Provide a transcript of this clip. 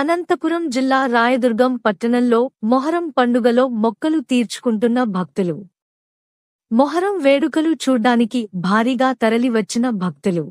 అనంతపురం జిల్లా రాయదుర్గం పట్టణంలో మొహరం పండుగలో మొక్కలు తీర్చుకుంటున్న భక్తులు మొహరం వేడుకలు చూడ్డానికి భారీగా తరలివచ్చిన భక్తులు